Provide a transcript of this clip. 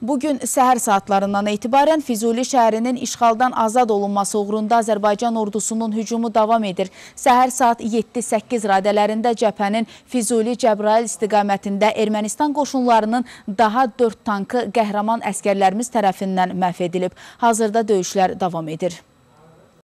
Bugün səhər saatlarından etibarən Füzuli şəhərinin işğaldan azad olunması uğrunda Azərbaycan ordusunun hücumu davam edir. Səhər saat 7-8 radələrində cəbhənin Füzuli-Cəbrail istiqamətində Ermənistan qoşunlarının daha 4 tankı qəhrəman əskərlərimiz tərəfindən məhv edilib. Hazırda döyüşlər davam edir.